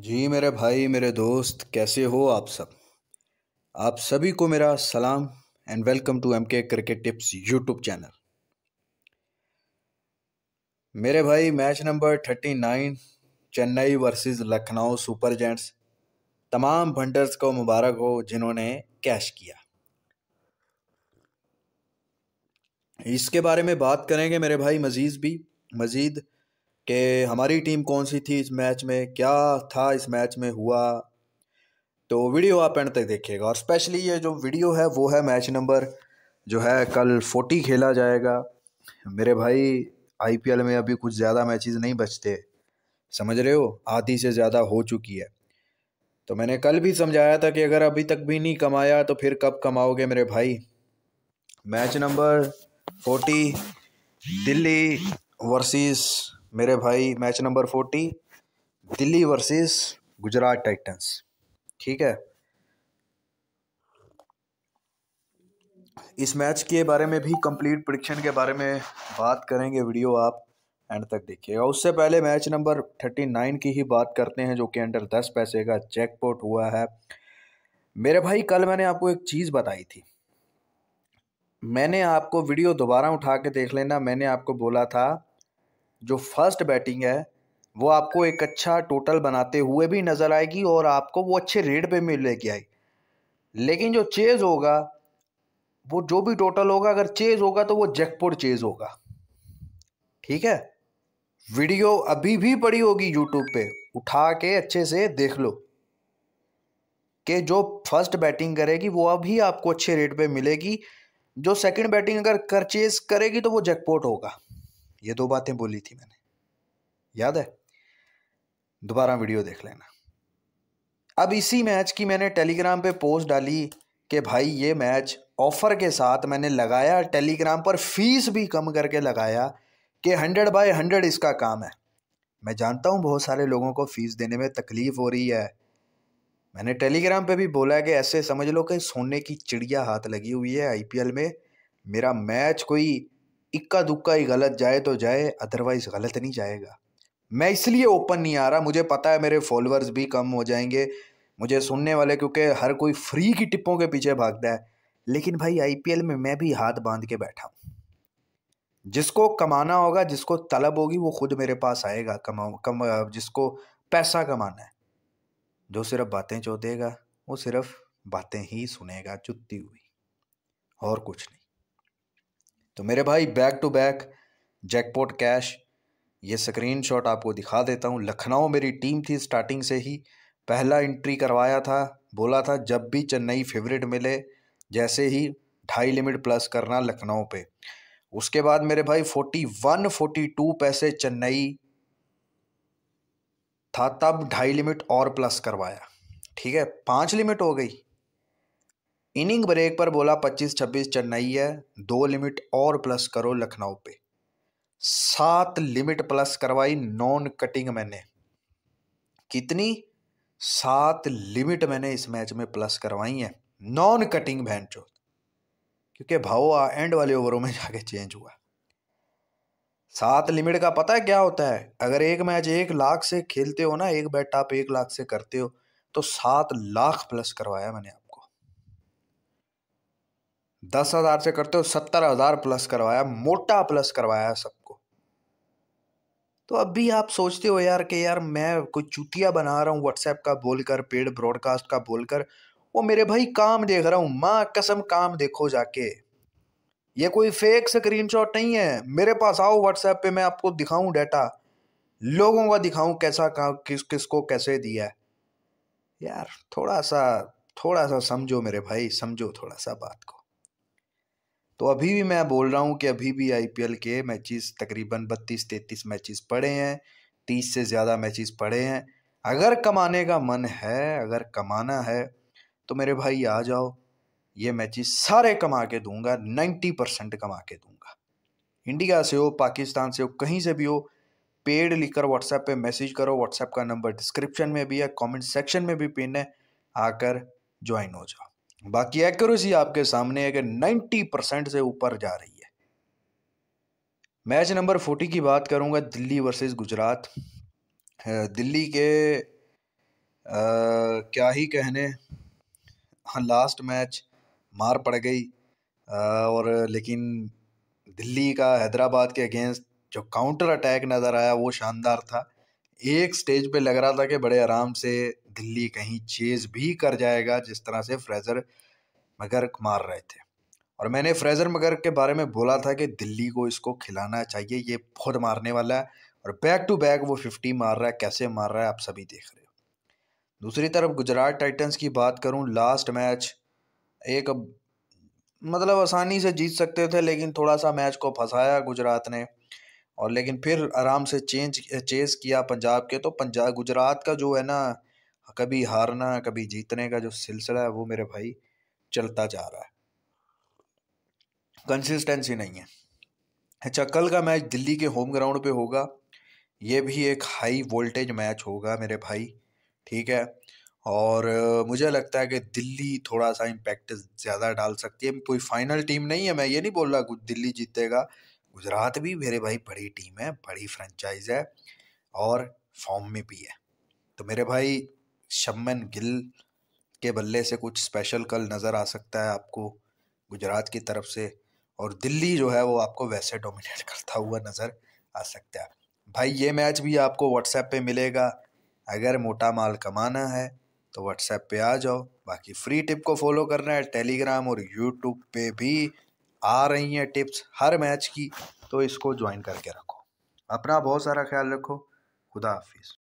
जी मेरे भाई मेरे दोस्त कैसे हो आप सब आप सभी को मेरा सलाम and welcome to M K cricket tips YouTube channel मेरे भाई match number thirty nine Chennai versus Lucknow super giants तमाम फंडर्स को मुबारक हो जिन्होंने कैश किया इसके बारे में बात करेंगे मेरे भाई मजीद भी मजीद कि हमारी टीम कौन सी थी इस मैच में क्या था इस मैच में हुआ तो वीडियो आप एंड तक देखिएगा और स्पेशली ये जो वीडियो है वो है मैच नंबर जो है कल फोर्टी खेला जाएगा मेरे भाई आईपीएल में अभी कुछ ज़्यादा मैचेस नहीं बचते समझ रहे हो आधी से ज़्यादा हो चुकी है तो मैंने कल भी समझाया था कि अगर अभी तक भी नहीं कमाया तो फिर कब कमाओगे मेरे भाई match number forty Delhi versus मेरे भाई match number forty Delhi versus Gujarat titans ठीक है इस मैच के बारे में भी कंप्लीट प्रिडिक्शन के बारे में बात करेंगे वीडियो आप एंड तक देखिएगा उससे पहले मैच नंबर थर्टी नाइन की ही बात करते हैं जो कि अंडर दस पैसे का पोट हुआ है मेरे भाई कल मैंने आपको एक चीज़ बताई थी मैंने आपको वीडियो दोबारा उठा के देख लेना मैंने आपको बोला था जो फर्स्ट बैटिंग है वो आपको एक अच्छा टोटल बनाते हुए भी नज़र आएगी और आपको वो अच्छे रेट पे मिल लेके आएगी लेकिन जो चेज़ होगा वो जो भी टोटल होगा अगर चेज़ होगा तो वो जैकपुर चेज़ होगा ठीक है वीडियो अभी भी पड़ी होगी यूट्यूब पे उठा के अच्छे से देख लो कि जो फर्स्ट बैटिंग करेगी वो अभी आपको अच्छे रेट पे मिलेगी जो सेकंड बैटिंग अगर करचेज करेगी तो वो जैकपॉट होगा ये दो बातें बोली थी मैंने याद है दोबारा वीडियो देख लेना अब इसी मैच की मैंने टेलीग्राम पे पोस्ट डाली कि भाई ये मैच ऑफ़र के साथ मैंने लगाया टेलीग्राम पर फीस भी कम करके लगाया कि हंड्रेड बाय हंड्रेड इसका काम है मैं जानता हूँ बहुत सारे लोगों को फ़ीस देने में तकलीफ़ हो रही है मैंने टेलीग्राम पे भी बोला कि ऐसे समझ लो कि सोने की चिड़िया हाथ लगी हुई है आईपीएल में मेरा मैच कोई इक्का दुक्का ही गलत जाए तो जाए अदरवाइज गलत नहीं जाएगा मैं इसलिए ओपन नहीं आ रहा मुझे पता है मेरे फॉलोअर्स भी कम हो जाएंगे मुझे सुनने वाले क्योंकि हर कोई फ्री की टिप्पों के पीछे भागता है लेकिन भाई आईपीएल में मैं भी हाथ बांध के बैठा हूँ जिसको कमाना होगा जिसको तलब होगी वो खुद मेरे पास आएगा कमा कम जिसको पैसा कमाना है जो सिर्फ बातें चो देगा वो सिर्फ बातें ही सुनेगा चुत्ती हुई और कुछ नहीं तो मेरे भाई back to back jackpot cash ये स्क्रीनशॉट आपको दिखा देता हूँ लखनऊ मेरी टीम थी स्टार्टिंग से ही पहला एंट्री करवाया था बोला था जब भी चेन्नई फेवरेट मिले जैसे ही ढाई लिमिट प्लस करना लखनऊ पे उसके बाद मेरे भाई फोर्टी वन फोर्टी टू पैसे चेन्नई था तब ढाई लिमिट और प्लस करवाया ठीक है पाँच लिमिट हो गई इनिंग ब्रेक पर बोला 25-26 चेन्नई है दो लिमिट और प्लस करो लखनऊ पे सात लिमिट प्लस करवाई नॉन कटिंग मैंने कितनी सात लिमिट मैंने इस मैच में प्लस करवाई है नॉन कटिंग भैन चो क्योंकि भावा एंड वाले ओवरों में जाके चेंज हुआ सात लिमिट का पता है क्या होता है अगर एक मैच एक लाख से खेलते हो ना एक बैट आप एक लाख से करते हो तो सात लाख प्लस करवाया मैंने आप दस हज़ार से करते हो सत्तर हज़ार प्लस करवाया मोटा प्लस करवाया सबको तो अब भी आप सोचते हो यार कि यार मैं कोई चुतिया बना रहा हूँ व्हाट्सएप का बोलकर पेड ब्रॉडकास्ट का बोलकर वो मेरे भाई काम देख रहा हूँ माँ कसम काम देखो जाके ये कोई फेक स्क्रीनशॉट नहीं है मेरे पास आओ व्हाट्सएप पे मैं आपको दिखाऊं डाटा लोगों का दिखाऊं कैसा किस किस को कैसे दिया है यार थोड़ा सा थोड़ा सा समझो मेरे भाई समझो थोड़ा सा बात को तो अभी भी मैं बोल रहा हूँ कि अभी भी आई के मैचेस तकरीबन बत्तीस तैंतीस मैचेस पड़े हैं तीस से ज़्यादा मैचेस पड़े हैं अगर कमाने का मन है अगर कमाना है तो मेरे भाई आ जाओ ये मैचेस सारे कमा के दूंगा नाइन्टी परसेंट कमा के दूंगा इंडिया से हो पाकिस्तान से हो कहीं से भी हो पेड लिखकर व्हाट्सएप पे मैसेज करो व्हाट्सएप का नंबर डिस्क्रिप्शन में भी है कमेंट सेक्शन में भी पिन है आकर ज्वाइन हो जाओ बाकी एक्यूरेसी आपके सामने है कि 90 परसेंट से ऊपर जा रही है मैच नंबर 40 की बात करूंगा दिल्ली वर्सेस गुजरात दिल्ली के आ, क्या ही कहने हाँ लास्ट मैच मार पड़ गई आ, और लेकिन दिल्ली का हैदराबाद के अगेंस्ट जो काउंटर अटैक नज़र आया वो शानदार था एक स्टेज पे लग रहा था कि बड़े आराम से दिल्ली कहीं चेज भी कर जाएगा जिस तरह से फ्रेज़र मगर मार रहे थे और मैंने फ्रेज़र मगर के बारे में बोला था कि दिल्ली को इसको खिलाना चाहिए ये बहुत मारने वाला है और बैक टू बैक वो फिफ्टी मार रहा है कैसे मार रहा है आप सभी देख रहे हो दूसरी तरफ गुजरात टाइटन्स की बात करूँ लास्ट मैच एक मतलब आसानी से जीत सकते थे लेकिन थोड़ा सा मैच को फंसाया गुजरात ने और लेकिन फिर आराम से चेंज चेस किया पंजाब के तो पंजाब गुजरात का जो है ना कभी हारना कभी जीतने का जो सिलसिला है वो मेरे भाई चलता जा रहा है कंसिस्टेंसी नहीं है अच्छा कल का मैच दिल्ली के होम ग्राउंड पे होगा ये भी एक हाई वोल्टेज मैच होगा मेरे भाई ठीक है और मुझे लगता है कि दिल्ली थोड़ा सा इम्पैक्ट ज़्यादा डाल सकती है कोई फाइनल टीम नहीं है मैं ये नहीं बोल रहा दिल्ली जीतेगा गुजरात भी मेरे भाई बड़ी टीम है बड़ी फ्रेंचाइज है और फॉर्म में भी है तो मेरे भाई शम्मन गिल के बल्ले से कुछ स्पेशल कल नज़र आ सकता है आपको गुजरात की तरफ से और दिल्ली जो है वो आपको वैसे डोमिनेट करता हुआ नज़र आ सकता है भाई ये मैच भी आपको व्हाट्सएप पे मिलेगा अगर मोटा माल कमाना है तो व्हाट्सएप पे आ जाओ बाकी फ्री टिप को फॉलो करना है टेलीग्राम और यूट्यूब पे भी आ रही हैं टिप्स हर मैच की तो इसको ज्वाइन करके रखो अपना बहुत सारा ख्याल रखो खुदा हाफिज़